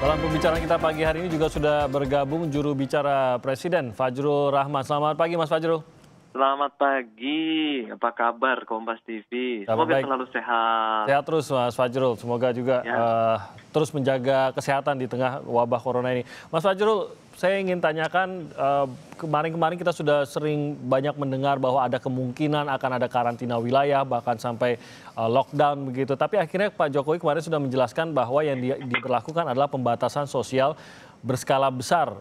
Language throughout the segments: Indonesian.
Dalam pembicaraan kita pagi hari ini juga sudah bergabung juru bicara Presiden Fajrul Rahmat. Selamat pagi Mas Fajrul. Selamat pagi, apa kabar Kompas TV? Semoga baik. selalu sehat. Sehat terus Mas Fajrul, semoga juga ya. uh, terus menjaga kesehatan di tengah wabah corona ini. Mas Fajrul, saya ingin tanyakan eh, kemarin-kemarin kita sudah sering banyak mendengar bahwa ada kemungkinan akan ada karantina wilayah bahkan sampai eh, lockdown begitu. Tapi akhirnya Pak Jokowi kemarin sudah menjelaskan bahwa yang di, diberlakukan adalah pembatasan sosial berskala besar.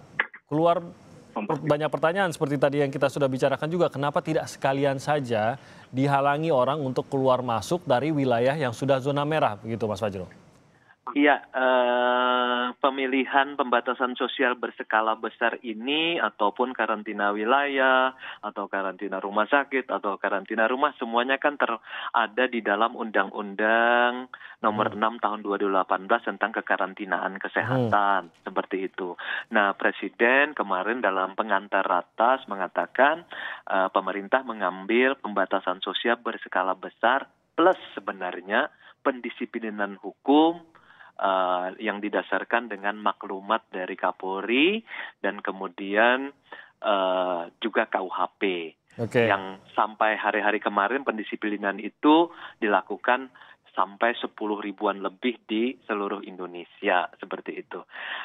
Keluar banyak pertanyaan seperti tadi yang kita sudah bicarakan juga. Kenapa tidak sekalian saja dihalangi orang untuk keluar masuk dari wilayah yang sudah zona merah begitu Mas Fajrul? Iya, uh, pemilihan pembatasan sosial berskala besar ini ataupun karantina wilayah atau karantina rumah sakit atau karantina rumah semuanya kan terada di dalam Undang-Undang Nomor hmm. 6 Tahun 2018 tentang kekarantinaan kesehatan hmm. seperti itu. Nah, Presiden kemarin dalam pengantar ratas mengatakan uh, pemerintah mengambil pembatasan sosial berskala besar plus sebenarnya pendisiplinan hukum uh, yang didasarkan dengan maklumat dari Kapolri dan kemudian uh, juga KUHP okay. yang sampai hari-hari kemarin pendisiplinan itu dilakukan sampai sepuluh ribuan lebih di seluruh Indonesia seperti itu.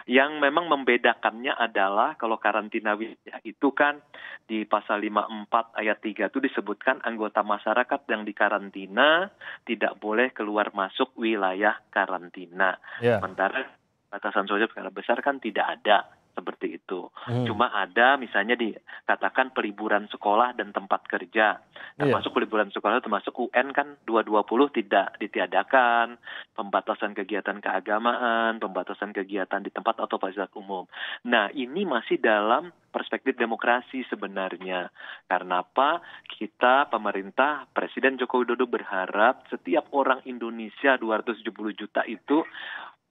Yang memang membedakannya adalah kalau karantina wilayah itu kan di pasal 54 ayat 3 itu disebutkan anggota masyarakat yang dikarantina tidak boleh keluar masuk wilayah karantina. Yeah. Sementara batasan sosial besar kan tidak ada seperti itu. Hmm. Cuma ada misalnya dikatakan peliburan sekolah dan tempat kerja. Termasuk yeah. peliburan sekolah termasuk UN kan 220 tidak ditiadakan, pembatasan kegiatan keagamaan, pembatasan kegiatan di tempat atau fasilitas umum. Nah, ini masih dalam perspektif demokrasi sebenarnya. Karena apa? Kita pemerintah Presiden Joko Widodo berharap setiap orang Indonesia 270 juta itu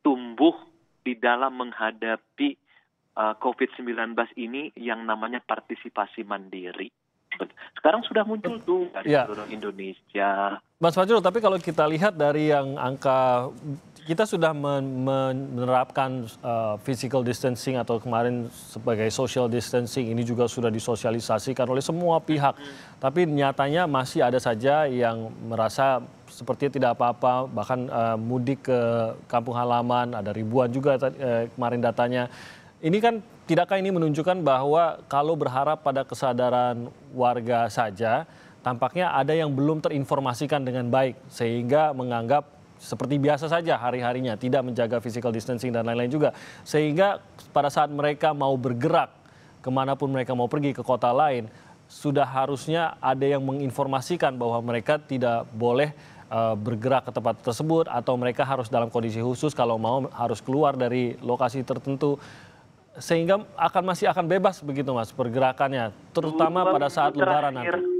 tumbuh di dalam menghadapi uh, eh, COVID-19 ini yang namanya partisipasi mandiri. Sekarang sudah muncul tuh dari ya. seluruh Indonesia. Mas Fajrul, tapi kalau kita lihat dari yang angka kita sudah men menerapkan uh, physical distancing atau kemarin sebagai social distancing ini juga sudah disosialisasikan oleh semua pihak. Hmm. Tapi nyatanya masih ada saja yang merasa seperti tidak apa-apa, bahkan uh, mudik ke kampung halaman ada ribuan juga uh, kemarin datanya. Ini kan tidakkah ini menunjukkan bahwa kalau berharap pada kesadaran warga saja, tampaknya ada yang belum terinformasikan dengan baik sehingga menganggap seperti biasa saja hari-harinya, tidak menjaga physical distancing dan lain-lain juga. Sehingga pada saat mereka mau bergerak kemanapun mereka mau pergi ke kota lain, sudah harusnya ada yang menginformasikan bahwa mereka tidak boleh eh, bergerak ke tempat tersebut atau mereka harus dalam kondisi khusus kalau mau harus keluar dari lokasi tertentu sehingga akan masih akan bebas begitu mas pergerakannya terutama dua pada saat lebaran nanti.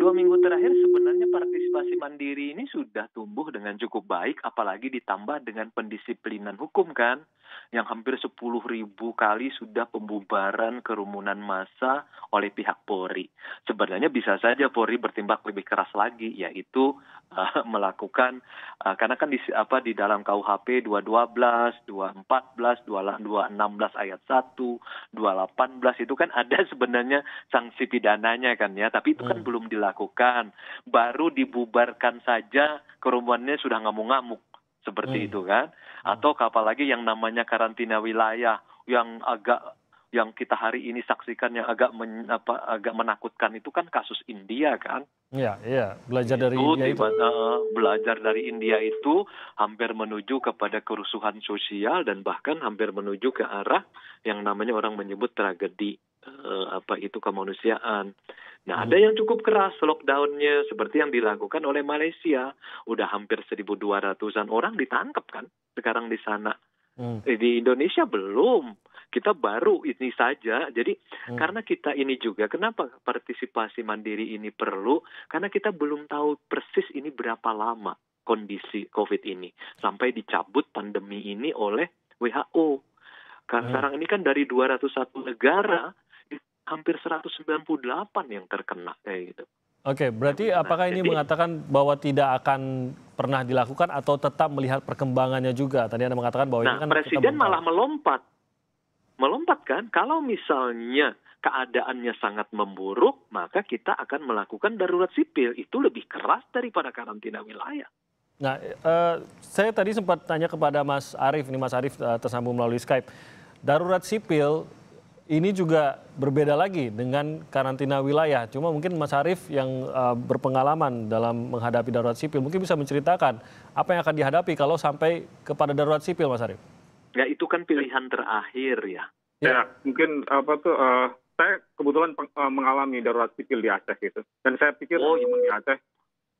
Dua minggu terakhir sebenarnya partisipasi mandiri ini sudah tumbuh dengan cukup baik apalagi ditambah dengan pendisiplinan hukum kan yang hampir 10 ribu kali sudah pembubaran kerumunan massa oleh pihak Polri. Sebenarnya bisa saja Polri bertimbang lebih keras lagi, yaitu uh, melakukan uh, karena kan di apa di dalam KUHP 212, 214, 216 ayat 1, 218 itu kan ada sebenarnya sanksi pidananya kan ya, tapi itu kan hmm. belum dilakukan. Baru dibubarkan saja kerumunannya sudah ngamuk-ngamuk seperti hmm. itu kan iya. atau apalagi yang namanya karantina wilayah yang agak yang kita hari ini saksikan yang agak men, apa, agak menakutkan itu kan kasus India kan Iya, iya, belajar dari itu, India itu. Dimana, eh, belajar dari India itu hampir menuju kepada kerusuhan sosial dan bahkan hampir menuju ke arah yang namanya orang menyebut tragedi uh, apa itu kemanusiaan. Nah, hmm. ada yang cukup keras lockdownnya seperti yang dilakukan oleh Malaysia. Udah hampir 1.200-an orang ditangkap kan sekarang di sana. Hmm. Eh, di Indonesia belum. Kita baru ini saja. Jadi hmm. karena kita ini juga kenapa partisipasi mandiri ini perlu? Karena kita belum tahu persis ini berapa lama kondisi COVID ini sampai dicabut pandemi ini oleh WHO. Karena hmm. sekarang ini kan dari 201 negara hampir 198 yang terkena kayak gitu. Oke, berarti nah, apakah ini jadi, mengatakan bahwa tidak akan pernah dilakukan atau tetap melihat perkembangannya juga? Tadi Anda mengatakan bahwa nah, ini kan presiden malah melompat. Melompat kan kalau misalnya keadaannya sangat memburuk, maka kita akan melakukan darurat sipil. Itu lebih keras daripada karantina wilayah. Nah, eh, saya tadi sempat tanya kepada Mas Arif ini Mas Arif eh, tersambung melalui Skype. Darurat sipil ini juga berbeda lagi dengan karantina wilayah. Cuma mungkin Mas Arief yang uh, berpengalaman dalam menghadapi darurat sipil mungkin bisa menceritakan apa yang akan dihadapi kalau sampai kepada darurat sipil, Mas Arief. Ya itu kan pilihan terakhir ya. Ya, ya mungkin apa tuh uh, saya kebetulan eh, mengalami darurat sipil di Aceh gitu. Dan saya pikir oh, iya. di Aceh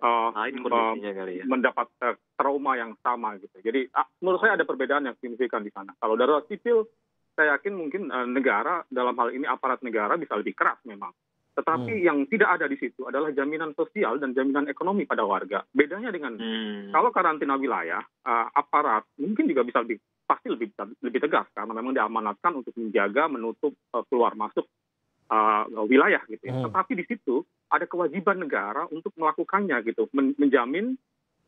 uh, nah, uh, kali ya. mendapat trauma yang sama gitu. Jadi uh, menurut saya ada perbedaan yang signifikan di sana. Kalau darurat sipil saya yakin mungkin uh, negara dalam hal ini aparat negara bisa lebih keras memang. Tetapi hmm. yang tidak ada di situ adalah jaminan sosial dan jaminan ekonomi pada warga. Bedanya dengan hmm. kalau karantina wilayah, uh, aparat mungkin juga bisa lebih pasti lebih lebih tegas karena memang diamanatkan untuk menjaga menutup uh, keluar masuk uh, wilayah gitu ya. Hmm. Tetapi di situ ada kewajiban negara untuk melakukannya gitu, Men menjamin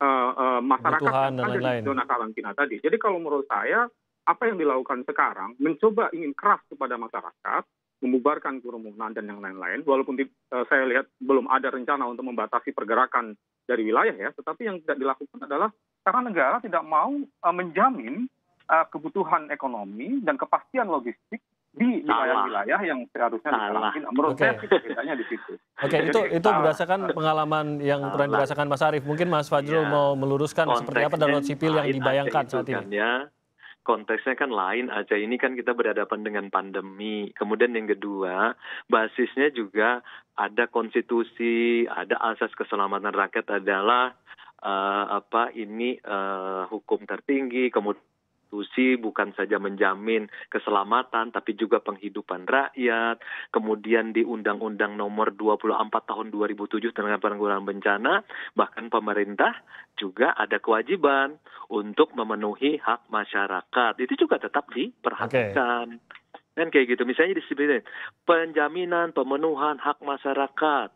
uh, uh, masyarakat yang ada di zona karantina tadi. Jadi kalau menurut saya apa yang dilakukan sekarang mencoba ingin keras kepada masyarakat, membubarkan kerumunan dan yang lain-lain. Walaupun di, uh, saya lihat belum ada rencana untuk membatasi pergerakan dari wilayah ya, tetapi yang tidak dilakukan adalah karena negara tidak mau uh, menjamin uh, kebutuhan ekonomi dan kepastian logistik di wilayah-wilayah yang seharusnya dilakukan Menurut okay. saya sih di situ. Oke, okay, itu itu berdasarkan pengalaman yang Salah. pernah dirasakan Mas Arief. Mungkin Mas Fajrul ya. mau meluruskan seperti apa darurat sipil yang dibayangkan saat ini. Kan ya konteksnya kan lain aja ini kan kita berhadapan dengan pandemi kemudian yang kedua basisnya juga ada konstitusi ada asas keselamatan rakyat adalah uh, apa ini uh, hukum tertinggi kemudian konstitusi bukan saja menjamin keselamatan tapi juga penghidupan rakyat. Kemudian di Undang-Undang Nomor 24 Tahun 2007 tentang penanggulangan bencana bahkan pemerintah juga ada kewajiban untuk memenuhi hak masyarakat. Itu juga tetap diperhatikan. Okay. Kan kayak gitu. Misalnya di penjaminan pemenuhan hak masyarakat.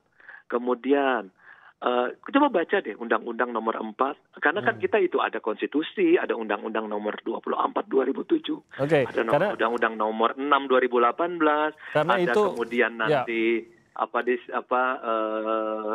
Kemudian Uh, coba baca deh Undang-Undang Nomor 4 karena kan hmm. kita itu ada konstitusi, ada Undang-Undang Nomor 24 2007, okay. ada karena, Undang-Undang Nomor 6 2018, karena ada itu, kemudian ya. nanti ya. apa di apa uh,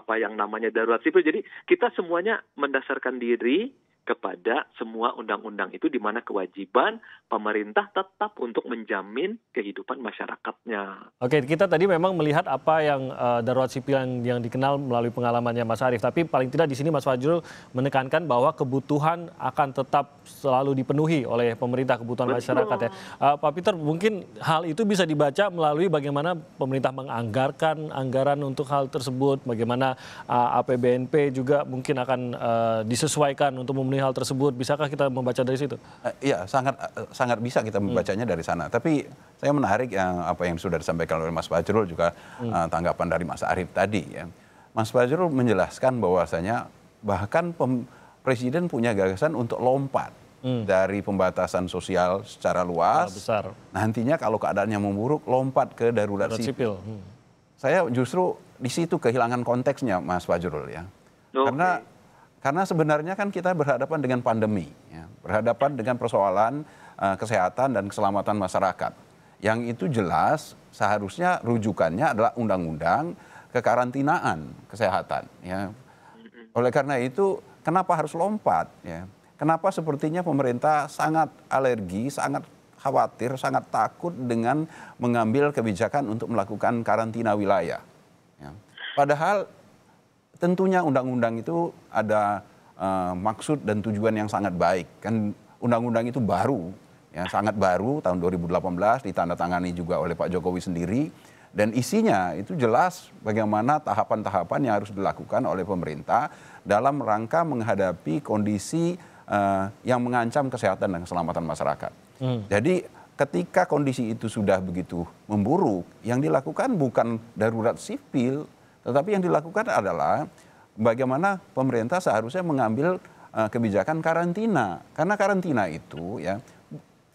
apa yang namanya darurat sipil. Jadi kita semuanya mendasarkan diri kepada semua undang-undang itu di mana kewajiban pemerintah tetap untuk menjamin kehidupan masyarakatnya. Oke, kita tadi memang melihat apa yang uh, darurat sipil yang, yang dikenal melalui pengalamannya Mas Arief, tapi paling tidak di sini Mas Fajrul menekankan bahwa kebutuhan akan tetap selalu dipenuhi oleh pemerintah kebutuhan Betul. masyarakat ya. Uh, Pak Peter, mungkin hal itu bisa dibaca melalui bagaimana pemerintah menganggarkan anggaran untuk hal tersebut, bagaimana uh, eh, APBNP juga mungkin akan uh, disesuaikan untuk memenuhi hal tersebut. Bisakah kita membaca dari situ? Eh, iya, sangat eh, sangat bisa kita hmm. membacanya hmm. dari sana. Tapi saya menarik yang apa yang sudah disampaikan oleh Mas Fajrul juga hmm. uh, tanggapan dari Mas Arief tadi ya. Mas Fajrul menjelaskan bahwasanya bahkan pem, presiden punya gagasan untuk lompat hmm. dari pembatasan sosial secara luas. Nah, besar. Nantinya kalau keadaannya memburuk lompat ke darurat, darurat sipil. sipil. Hmm. Saya justru di situ kehilangan konteksnya Mas Fajrul ya. Okay. Karena karena sebenarnya kan kita berhadapan dengan pandemi, ya. berhadapan dengan persoalan uh, kesehatan dan keselamatan masyarakat. Yang itu jelas seharusnya rujukannya adalah undang-undang kekarantinaan kesehatan. Ya. Oleh karena itu, kenapa harus lompat? Ya? Kenapa sepertinya pemerintah sangat alergi, sangat khawatir, sangat takut dengan mengambil kebijakan untuk melakukan karantina wilayah? Ya. Padahal tentunya undang-undang itu ada uh, maksud dan tujuan yang sangat baik. Kan undang-undang itu baru, ya sangat baru tahun 2018 ditandatangani juga oleh Pak Jokowi sendiri dan isinya itu jelas bagaimana tahapan-tahapan yang harus dilakukan oleh pemerintah dalam rangka menghadapi kondisi uh, yang mengancam kesehatan dan keselamatan masyarakat. Hmm. Jadi ketika kondisi itu sudah begitu memburuk, yang dilakukan bukan darurat sipil, tetapi yang dilakukan adalah bagaimana pemerintah seharusnya mengambil eh, kebijakan karantina. Karena karantina itu ya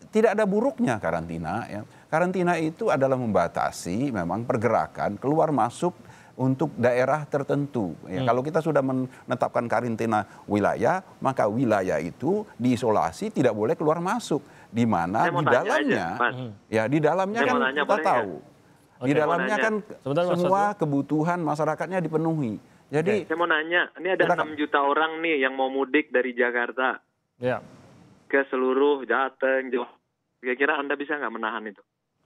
tidak ada buruknya karantina ya. Karantina itu adalah membatasi memang pergerakan keluar masuk untuk daerah tertentu. Ya, hmm. Kalau kita sudah menetapkan karantina wilayah, maka wilayah itu diisolasi tidak boleh keluar masuk. Di mana di dalamnya, aja, ya di dalamnya kan kita tahu. Ya di dalamnya kan Sebentar, semua maksudnya. kebutuhan masyarakatnya dipenuhi. Jadi saya mau nanya, ini ada enam juta orang nih yang mau mudik dari Jakarta. Ya. Ke seluruh Jateng, Jawa. Kira-kira Anda bisa nggak menahan itu?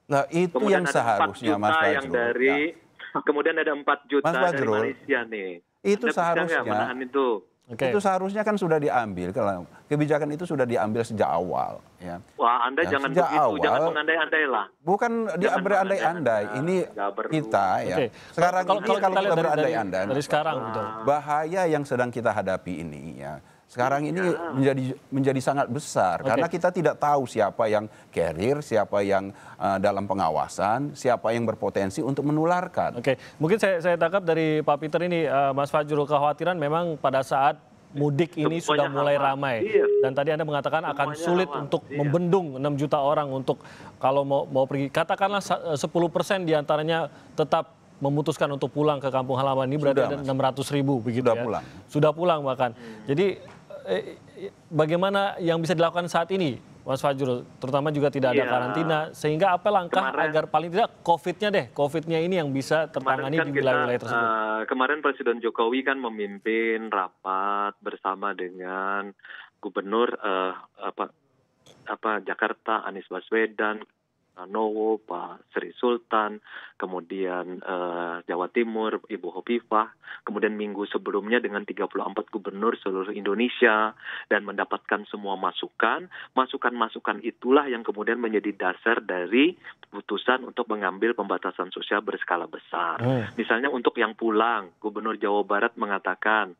Nah, itu kemudian yang seharusnya Mas yang dari ya. kemudian ada empat juta Mas dari Malaysia nih. Itu Anda seharusnya menahan itu. Okay. Itu seharusnya kan sudah diambil kalau kebijakan itu sudah diambil sejak awal ya. Wah, Anda ya, jangan sejak begitu, awal, jangan mengandai-andai lah. Bukan dia berandai-andai. Ini kita ya. Sekarang kalau, ini kalau, kita, kita berandai-andai dari, dari sekarang Bahaya yang sedang kita hadapi ini ya sekarang ini nah, ah. menjadi menjadi sangat besar okay. karena kita tidak tahu siapa yang carrier, siapa yang uh, dalam pengawasan, siapa yang berpotensi untuk menularkan. Oke, okay. mungkin saya saya tangkap dari Pak Peter ini uh, Mas Fajrul kekhawatiran memang pada saat mudik ini Semuanya sudah mulai aman. ramai iya. dan tadi Anda mengatakan Semuanya akan sulit aman. untuk iya. membendung 6 juta orang untuk kalau mau mau pergi katakanlah 10% eh, diantaranya tetap memutuskan untuk pulang ke kampung halaman ini berarti sudah, ada 600 ribu begitu sudah ya. pulang. Sudah pulang bahkan. Hmm. Jadi Eh, eh, bagaimana yang bisa dilakukan saat ini, Mas Fajrul? Terutama juga tidak ada iya. karantina, sehingga apa langkah kemarin, agar paling tidak COVID-nya deh, COVID-nya ini yang bisa tertangani kan di wilayah-wilayah tersebut? Uh, kemarin Presiden Jokowi kan memimpin rapat bersama dengan Gubernur uh, apa apa Jakarta Anies Baswedan, Pranowo, Pak Sri Sultan, kemudian uh, Jawa Timur, Ibu Hovifah, kemudian minggu sebelumnya dengan 34 gubernur seluruh Indonesia dan mendapatkan semua masukan. Masukan-masukan itulah yang kemudian menjadi dasar dari keputusan untuk mengambil pembatasan sosial berskala besar. Oh. Misalnya untuk yang pulang, Gubernur Jawa Barat mengatakan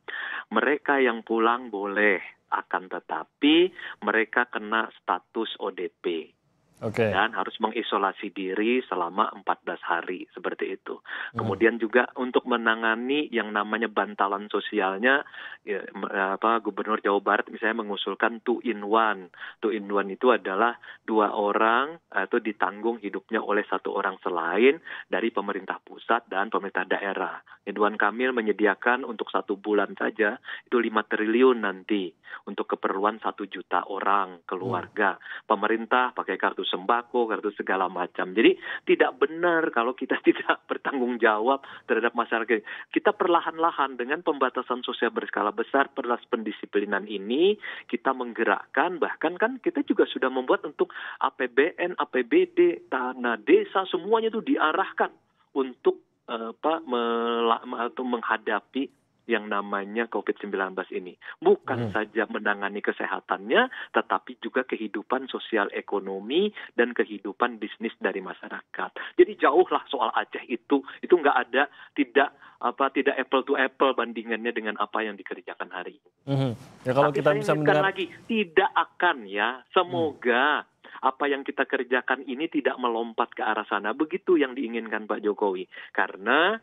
mereka yang pulang boleh akan tetapi mereka kena status ODP okay. dan harus mengisolasi diri selama 14 hari seperti itu. Hmm. Kemudian hmm. juga untuk menangani yang namanya bantalan sosialnya, ya, apa Gubernur Jawa Barat misalnya mengusulkan two in one. Two in one itu adalah dua orang atau ditanggung hidupnya oleh satu orang selain dari pemerintah pusat dan pemerintah daerah. Ridwan Kamil menyediakan untuk satu bulan saja itu lima triliun nanti untuk keperluan satu juta orang keluarga. Hmm. Pemerintah pakai kartu sembako, kartu segala macam. Jadi tidak benar kalau kita tidak bertanggung jawab terhadap masyarakat. Kita perlahan-lahan dengan pembatasan sosial berskala besar, perlas pendisiplinan ini, kita menggerakkan, bahkan kan kita juga sudah membuat untuk APBN, APBD, tanah desa, semuanya itu diarahkan untuk eh, apa, melak, atau menghadapi yang namanya COVID-19 ini. Bukan hmm. saja menangani kesehatannya, tetapi juga kehidupan sosial ekonomi dan kehidupan bisnis dari masyarakat. Jadi jauhlah soal Aceh itu, itu nggak ada, tidak apa tidak apple to apple bandingannya dengan apa yang dikerjakan hari ini. Hmm. Ya, kalau Tapi kita bisa mendengar lagi, tidak akan ya. Semoga hmm apa yang kita kerjakan ini tidak melompat ke arah sana. Begitu yang diinginkan Pak Jokowi. Karena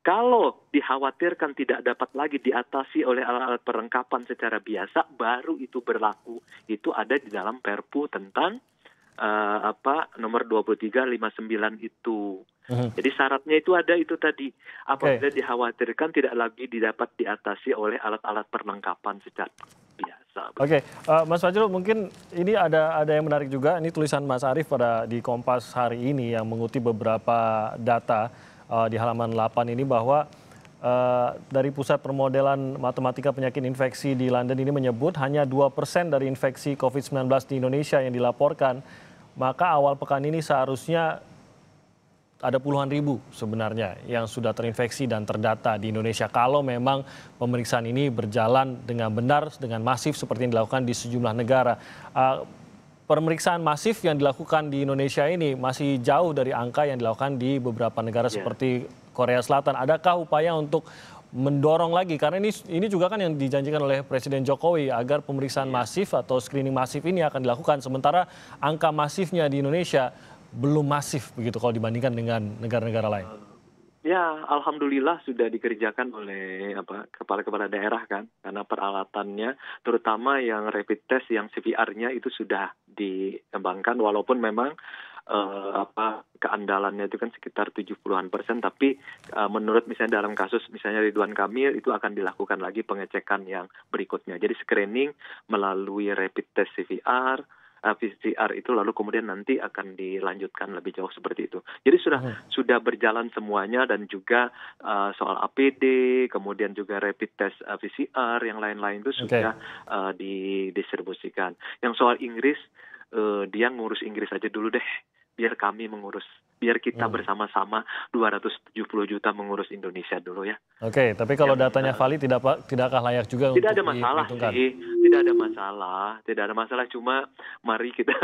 kalau dikhawatirkan tidak dapat lagi diatasi oleh alat-alat perlengkapan secara biasa, baru itu berlaku. Itu ada di dalam Perpu tentang uh, apa nomor 2359 itu. uh Jadi syaratnya itu ada itu tadi apabila okay. dikhawatirkan tidak lagi didapat diatasi oleh alat-alat perlengkapan secara Nah, Oke, okay. uh, eh, Mas Fajrul mungkin ini ada ada yang menarik juga. Ini tulisan Mas Arief pada di Kompas hari ini yang mengutip beberapa data uh, di halaman 8 ini bahwa uh, dari Pusat Permodelan Matematika Penyakit Infeksi di London ini menyebut hanya 2% dari infeksi COVID-19 di Indonesia yang dilaporkan. Maka awal pekan ini seharusnya ada puluhan ribu sebenarnya yang sudah terinfeksi dan terdata di Indonesia kalau memang pemeriksaan ini berjalan dengan benar, dengan masif seperti yang dilakukan di sejumlah negara. Uh, pemeriksaan masif yang dilakukan di Indonesia ini masih jauh dari angka yang dilakukan di beberapa negara yeah. seperti Korea Selatan. Adakah upaya untuk mendorong lagi karena ini ini juga kan yang dijanjikan oleh Presiden Jokowi agar pemeriksaan iya. masif atau screening masif ini akan dilakukan sementara angka masifnya di Indonesia belum masif begitu kalau dibandingkan dengan negara-negara lain? Ya, alhamdulillah sudah dikerjakan oleh apa kepala-kepala daerah kan, karena peralatannya, terutama yang rapid test, yang CPR-nya itu sudah dikembangkan, walaupun memang uh, apa keandalannya itu kan sekitar 70-an persen tapi uh, menurut misalnya dalam kasus misalnya Ridwan Kamil itu akan dilakukan lagi pengecekan yang berikutnya jadi screening melalui rapid test CVR uh, PCR itu lalu kemudian nanti akan dilanjutkan lebih jauh seperti itu. Jadi sudah hmm. sudah berjalan semuanya dan juga uh, soal APD, kemudian juga rapid test uh, PCR yang lain-lain itu sudah okay. uh, didistribusikan. Yang soal Inggris uh, dia ngurus Inggris aja dulu deh biar kami mengurus biar kita hmm. bersama-sama 270 juta mengurus Indonesia dulu ya. Oke, okay, tapi kalau ya, datanya valid tidak pak tidakkah layak juga tidak untuk ada masalah sih, tidak ada masalah, tidak ada masalah cuma mari kita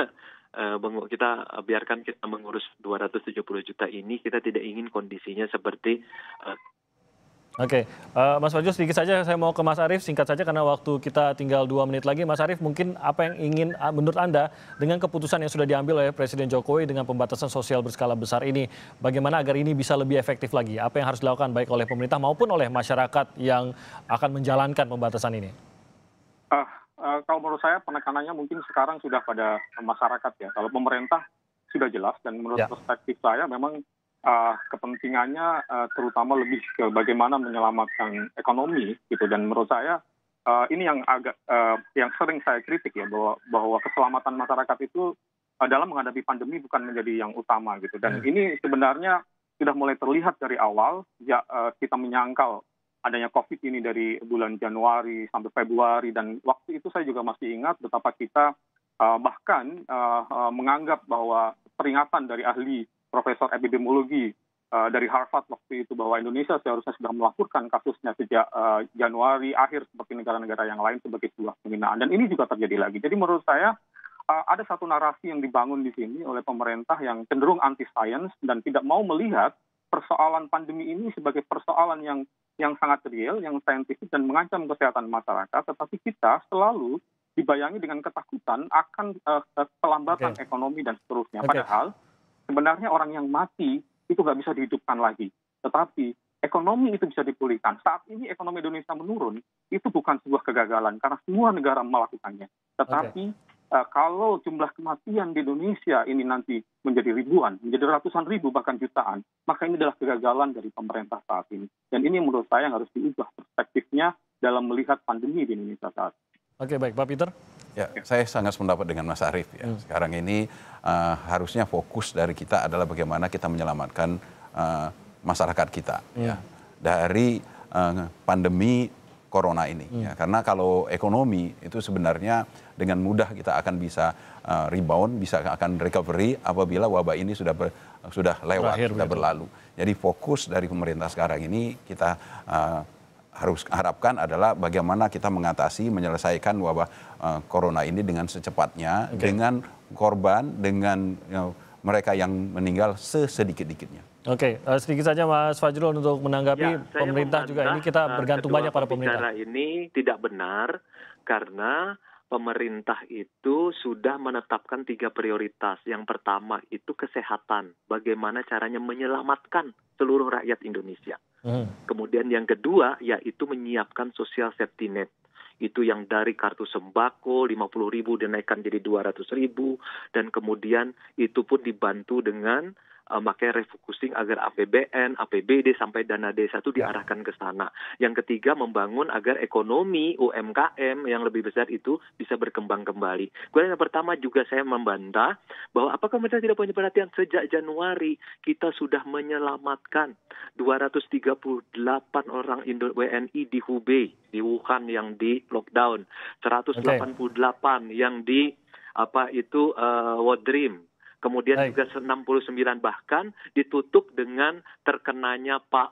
uh, kita biarkan kita mengurus 270 juta ini kita tidak ingin kondisinya seperti uh, Oke, okay. uh, eh, Mas Wajus sedikit saja saya mau ke Mas Arief singkat saja karena waktu kita tinggal dua menit lagi. Mas Arief mungkin apa yang ingin eh, menurut Anda dengan keputusan yang sudah diambil oleh Presiden Jokowi dengan pembatasan sosial berskala besar ini, bagaimana agar ini bisa lebih efektif lagi? Apa yang harus dilakukan baik oleh pemerintah maupun oleh masyarakat yang akan menjalankan pembatasan ini? Uh, uh, kalau menurut saya penekanannya mungkin sekarang sudah pada masyarakat ya. Kalau pemerintah sudah jelas dan menurut ya. perspektif saya memang uh, kepentingannya uh, terutama lebih ke bagaimana menyelamatkan ekonomi gitu dan menurut saya uh, ini yang agak uh, yang sering saya kritik ya bahwa bahwa keselamatan masyarakat itu uh, dalam menghadapi pandemi bukan menjadi yang utama gitu dan hmm. ini sebenarnya sudah mulai terlihat dari awal ya uh, kita menyangkal adanya COVID ini dari bulan Januari sampai Februari dan waktu itu saya juga masih ingat betapa kita uh, bahkan uh, uh, menganggap bahwa peringatan dari ahli Profesor Epidemiologi uh, dari Harvard waktu itu bahwa Indonesia seharusnya sudah melaporkan kasusnya sejak uh, Januari akhir seperti negara-negara yang lain sebagai sebuah penghinaan dan ini juga terjadi lagi. Jadi menurut saya uh, ada satu narasi yang dibangun di sini oleh pemerintah yang cenderung anti science dan tidak mau melihat persoalan pandemi ini sebagai persoalan yang yang sangat real, yang saintifik dan mengancam kesehatan masyarakat, tetapi kita selalu dibayangi dengan ketakutan akan uh, kelambatan okay. ekonomi dan seterusnya. Okay. Padahal Sebenarnya orang yang mati itu nggak bisa dihidupkan lagi. Tetapi ekonomi itu bisa dipulihkan. Saat ini ekonomi Indonesia menurun, itu bukan sebuah kegagalan karena semua negara melakukannya. Tetapi okay. uh, eh, kalau jumlah kematian di Indonesia ini nanti menjadi ribuan, menjadi ratusan ribu bahkan jutaan, maka ini adalah kegagalan dari pemerintah saat ini. Dan ini menurut saya yang harus diubah perspektifnya dalam melihat pandemi di Indonesia saat ini. Oke baik, Pak Peter. Ya, saya sangat mendapat dengan Mas Arief. Ya. Hmm. Sekarang ini uh, harusnya fokus dari kita adalah bagaimana kita menyelamatkan uh, masyarakat kita hmm. ya dari uh, pandemi corona ini. Hmm. Ya. Karena kalau ekonomi itu sebenarnya dengan mudah kita akan bisa uh, rebound, bisa akan recovery apabila wabah ini sudah ber, sudah lewat, Terakhir, sudah berlalu. Jadi fokus dari pemerintah sekarang ini kita uh, harus harapkan adalah bagaimana kita mengatasi menyelesaikan wabah uh, corona ini dengan secepatnya okay. dengan korban dengan you eh, know, mereka yang meninggal sesedikit-dikitnya. Oke, okay. uh, eh, sedikit saja Mas Fajrul untuk menanggapi ya, pemerintah juga ini kita bergantung banyak pada pemerintah. ini tidak benar karena pemerintah itu sudah menetapkan tiga prioritas. Yang pertama itu kesehatan, bagaimana caranya menyelamatkan seluruh rakyat Indonesia hmm. kemudian yang kedua yaitu menyiapkan sosial safety net itu yang dari kartu sembako puluh ribu dinaikkan jadi ratus ribu dan kemudian itu pun dibantu dengan uh, makanya refocusing agar APBN, APBD sampai dana desa itu diarahkan ke sana. Yang ketiga membangun agar ekonomi UMKM yang lebih besar itu bisa berkembang kembali. Kemudian yang pertama juga saya membantah bahwa apakah mereka tidak punya perhatian sejak Januari kita sudah menyelamatkan 238 orang Indo WNI di Hubei, di Wuhan yang di lockdown, 188 okay. yang di apa itu uh, Dream. Kemudian Hai. juga 69 bahkan ditutup dengan terkenanya Pak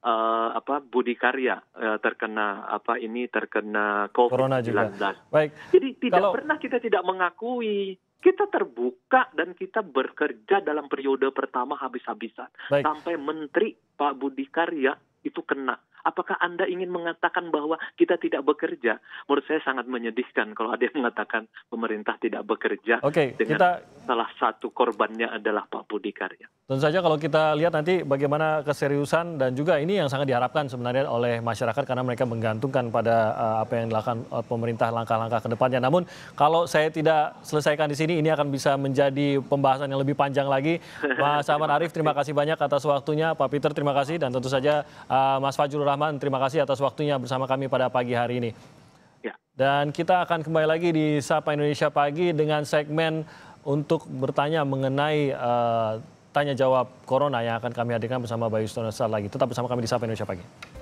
uh, apa Budi Karya uh, terkena apa ini terkena COVID-19. Baik. Jadi tidak Kalau... pernah kita tidak mengakui kita terbuka dan kita bekerja dalam periode pertama habis-habisan sampai menteri Pak Budi Karya itu kena Apakah Anda ingin mengatakan bahwa kita tidak bekerja? Menurut saya sangat menyedihkan kalau ada yang mengatakan pemerintah tidak bekerja. Oke, okay, kita salah satu korbannya adalah Pak Budi Karya. Tentu saja kalau kita lihat nanti bagaimana keseriusan dan juga ini yang sangat diharapkan sebenarnya oleh masyarakat karena mereka menggantungkan pada eh, apa yang dilakukan pemerintah langkah-langkah ke depannya. Namun kalau saya tidak selesaikan di sini ini akan bisa menjadi pembahasan yang lebih panjang lagi. Mas Ahmad Arif terima kasih banyak atas waktunya. Pak Peter terima kasih dan tentu saja eh, Mas Fajrul Rahman, terima kasih atas waktunya bersama kami pada pagi hari ini. Ya. Dan kita akan kembali lagi di Sapa Indonesia Pagi dengan segmen untuk bertanya mengenai uh, tanya jawab corona yang akan kami hadirkan bersama Bayu Stono lagi. Tetap bersama kami di Sapa Indonesia Pagi.